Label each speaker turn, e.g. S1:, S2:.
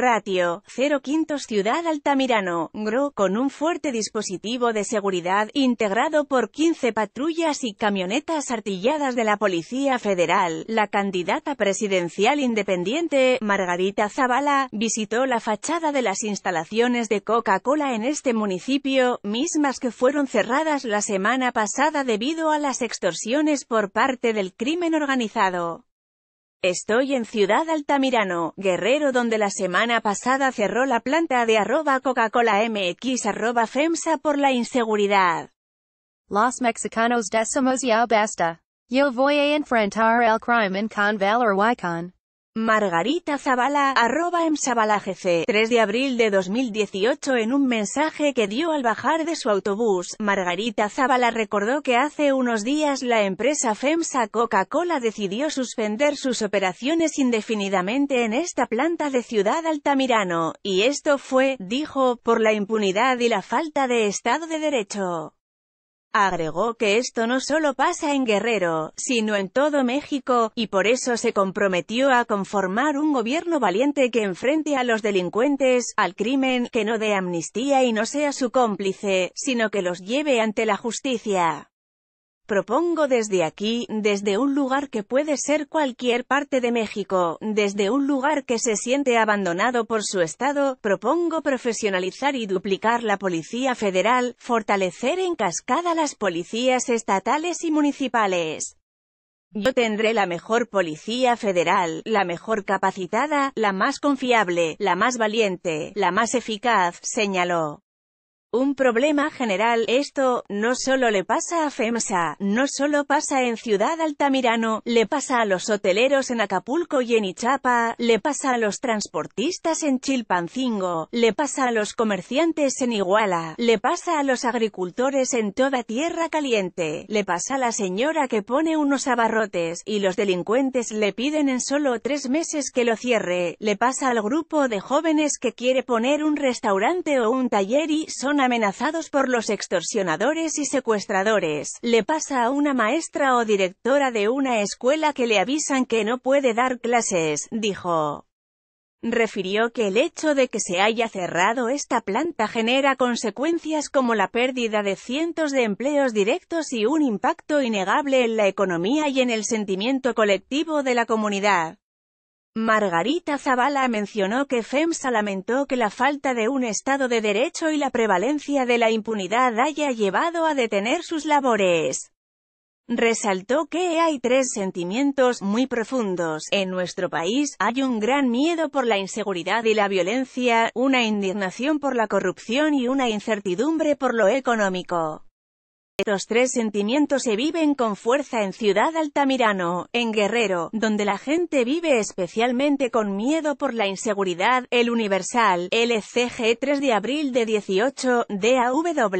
S1: Ratio, 0 quintos Ciudad Altamirano, GRO, con un fuerte dispositivo de seguridad, integrado por 15 patrullas y camionetas artilladas de la Policía Federal. La candidata presidencial independiente, Margarita Zavala, visitó la fachada de las instalaciones de Coca-Cola en este municipio, mismas que fueron cerradas la semana pasada debido a las extorsiones por parte del crimen organizado. Estoy en Ciudad Altamirano, Guerrero donde la semana pasada cerró la planta de arroba Coca-Cola MX arroba FEMSA por la inseguridad. Los mexicanos decimos ya basta. Yo voy a enfrentar el crime con valor y Margarita Zabala arroba gc 3 de abril de 2018 En un mensaje que dio al bajar de su autobús, Margarita Zabala recordó que hace unos días la empresa FEMSA Coca-Cola decidió suspender sus operaciones indefinidamente en esta planta de Ciudad Altamirano, y esto fue, dijo, por la impunidad y la falta de Estado de Derecho. Agregó que esto no solo pasa en Guerrero, sino en todo México, y por eso se comprometió a conformar un gobierno valiente que enfrente a los delincuentes, al crimen, que no dé amnistía y no sea su cómplice, sino que los lleve ante la justicia. Propongo desde aquí, desde un lugar que puede ser cualquier parte de México, desde un lugar que se siente abandonado por su Estado, propongo profesionalizar y duplicar la Policía Federal, fortalecer en cascada las policías estatales y municipales. Yo tendré la mejor policía federal, la mejor capacitada, la más confiable, la más valiente, la más eficaz, señaló. Un problema general, esto, no solo le pasa a FEMSA, no solo pasa en Ciudad Altamirano, le pasa a los hoteleros en Acapulco y en Ichapa, le pasa a los transportistas en Chilpancingo, le pasa a los comerciantes en Iguala, le pasa a los agricultores en toda tierra caliente, le pasa a la señora que pone unos abarrotes, y los delincuentes le piden en solo tres meses que lo cierre, le pasa al grupo de jóvenes que quiere poner un restaurante o un taller y son amenazados por los extorsionadores y secuestradores. Le pasa a una maestra o directora de una escuela que le avisan que no puede dar clases, dijo. Refirió que el hecho de que se haya cerrado esta planta genera consecuencias como la pérdida de cientos de empleos directos y un impacto innegable en la economía y en el sentimiento colectivo de la comunidad. Margarita Zavala mencionó que FEMSA lamentó que la falta de un Estado de Derecho y la prevalencia de la impunidad haya llevado a detener sus labores. Resaltó que hay tres sentimientos muy profundos. En nuestro país, hay un gran miedo por la inseguridad y la violencia, una indignación por la corrupción y una incertidumbre por lo económico. Estos tres sentimientos se viven con fuerza en Ciudad Altamirano, en Guerrero, donde la gente vive especialmente con miedo por la inseguridad, el Universal, LCG e 3 de abril de 18, DAW.